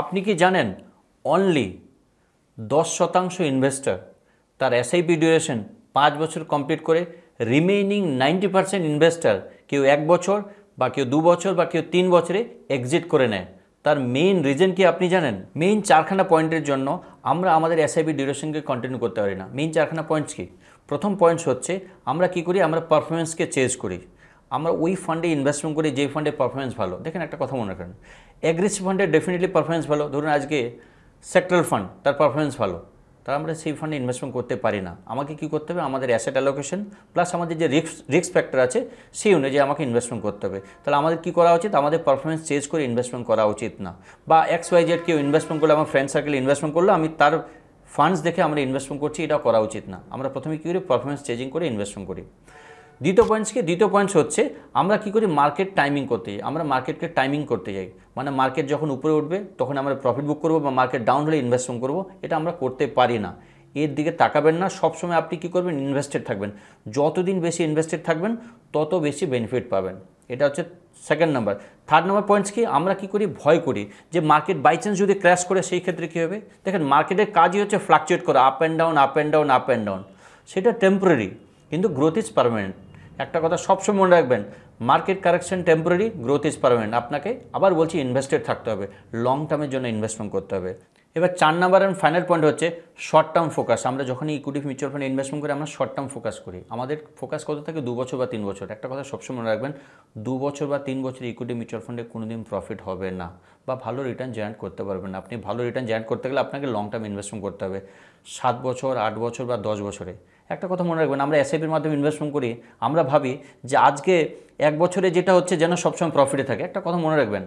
আপনি কি জানেন অনলি দশ শতাংশ ইনভেস্টর তার এসআইপি ডিউরেশন পাঁচ বছর কমপ্লিট করে রিমেইনিং নাইনটি পার্সেন্ট ইনভেস্টার কেউ এক বছর বা কেউ দু বছর বা কেউ তিন বছরে এক্সিট করে নেয় তার মেইন রিজন কি আপনি জানেন মেইন চারখানা পয়েন্টের জন্য আমরা আমাদের এসআইপি ডিউরেশনকে কন্টিনিউ করতে পারি না মেইন চারখানা পয়েন্টস কি প্রথম পয়েন্টস হচ্ছে আমরা কি করি আমরা পারফরমেন্সকে চেঞ্জ করি আমরা ওই ফান্ডে ইনভেস্টমেন্ট করি যে ফান্ডে পারফরমেন্স ভালো দেখেন একটা কথা মনে রাখেন অ্যাগ্রেসিভ ফান্ডে ডেফিনেটলি পারফরমেন্স ভালো ধরুন আজকে সেক্টরাল ফান্ড তার পারফরমেন্স ভালো তা আমরা সেই ফান্ডে ইনভেস্টমেন্ট করতে পারি না আমাকে কি করতে হবে আমাদের অ্যাসেট অ্যালোকেশন প্লাস আমাদের যে রিস্ক রিস্ক ফ্যাক্টর আছে সেই অনুযায়ী আমাকে ইনভেস্টমেন্ট করতে হবে তাহলে আমাদের কি করা উচিত আমাদের পারফরমেন্স চেঞ্জ করে ইনভেস্টমেন্ট করা উচিত না বা এক্স ওয়াই জেড কেউ ইনভেস্টমেন্ট করলে আমার ফ্রেন্ড সার্কেল ইনভেস্টমেন্ট করলে আমি তার ফান্ডস দেখে আমরা ইনভেস্টমেন্ট করছি এটা করা উচিত না আমরা প্রথমে কী করি পারফরমেন্স চেঞ্জিং করে ইনভেস্টমেন্ট করি দ্বিতীয় পয়েন্টস কি দ্বিতীয় পয়েন্টস হচ্ছে আমরা কি করি মার্কেট টাইমিং করতে যাই আমরা মার্কেটকে টাইমিং করতে যাই মানে মার্কেট যখন উপরে উঠবে তখন আমরা প্রফিট বুক করবো বা মার্কেট ডাউন হলে ইনভেস্টমেন্ট করবো এটা আমরা করতে পারি না এর দিকে তাকাবেন না সবসময় আপনি কি করবেন ইনভেস্টেড থাকবেন যতদিন বেশি ইনভেস্টেড থাকবেন তত বেশি বেনিফিট পাবেন এটা হচ্ছে second number third number points কি আমরা কি করি ভয় করি যে মার্কেট বাই চান্স যদি ক্র্যাশ করে সেই ক্ষেত্রে কী হবে দেখেন মার্কেটের কাজই হচ্ছে ফ্লাকচুয়েট করা up and down up and down up and down সেটা টেম্পোরারি কিন্তু গ্রোথ ইজ পারমানেন্ট একটা কথা সবসময় মনে রাখবেন market correction temporary growth is permanent আপনাকে আবার বলছি ইনভেস্টেড থাকতে হবে লং টার্মের জন্য ইনভেস্টমেন্ট করতে হবে এবার চার নাম্বার অ্যান্ড ফাইনাল পয়েন্ট হচ্ছে শর্ট টার্ম ফোকাস আমরা যখনই ইকুইটি মিউচুয়াল ফান্ডে ইনভেস্টমেন্ট করি আমরা শর্ট টার্ম ফোকাস করি আমাদের ফোকাস কত থাকে দু বছর বা তিন বছর একটা কথা সবসময় মনে রাখবেন দু বছর বা তিন বছর ইকুইটি মিউচুয়াল ফান্ডে কোনো দিন প্রফিট হবে না বা ভালো রিটার্ন জেনারেট করতে পারবেন না আপনি ভালো রিটার্ন জেনারেট করতে গেলে আপনাকে লং টার্ম ইনভেস্টমেন্ট করতে হবে সাত বছর আট বছর বা দশ বছরে একটা কথা মনে রাখবেন আমরা এসআইপির মাধ্যমে ইনভেস্টমেন্ট করি আমরা ভাবি যে আজকে এক বছরে যেটা হচ্ছে যেন সবসময় প্রফিটে থাকে একটা কথা মনে রাখবেন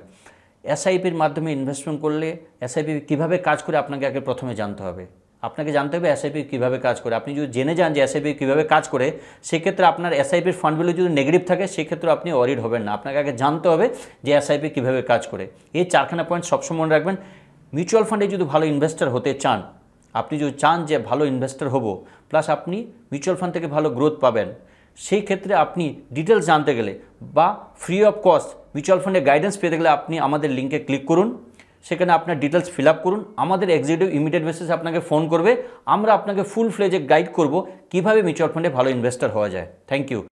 এসআইপির মাধ্যমে ইনভেস্টমেন্ট করলে এসআইপি কীভাবে কাজ করে আপনাকে আগে প্রথমে জানতে হবে আপনাকে জানতে হবে এসআইপি কীভাবে কাজ করে আপনি যদি জেনে যান যে এসআইপি কীভাবে কাজ করে সেক্ষেত্রে আপনার এসআইপির ফান্ডগুলো যদি নেগেটিভ থাকে সেক্ষেত্রে আপনি অরিড হবেন না আপনাকে আগে জানতে হবে যে এসআইপি কীভাবে কাজ করে এই চারখানা পয়েন্ট সবসময় মনে রাখবেন মিউচুয়াল ফান্ডে যদি ভালো ইনভেস্টার হতে চান আপনি যদি চান যে ভালো ইনভেস্টার হব প্লাস আপনি মিউচুয়াল ফান্ড থেকে ভালো গ্রোথ পাবেন সেই ক্ষেত্রে আপনি ডিটেলস জানতে গেলে বা ফ্রি অফ কস্ট মিউচুয়াল ফান্ডে গাইডেন্স পেতে গেলে আপনি আমাদের লিঙ্কে ক্লিক করুন সেখানে আপনার ডিটেলস ফিল আপ করুন আমাদের এক্সিকিউটিভ ইমিডিয়েট বেসিসে আপনাকে ফোন করবে আমরা আপনাকে ফুল ফ্লেজে গাইড করব কিভাবে মিউচুয়াল ফান্ডে ভালো ইনভেস্টার হওয়া যায় থ্যাংক ইউ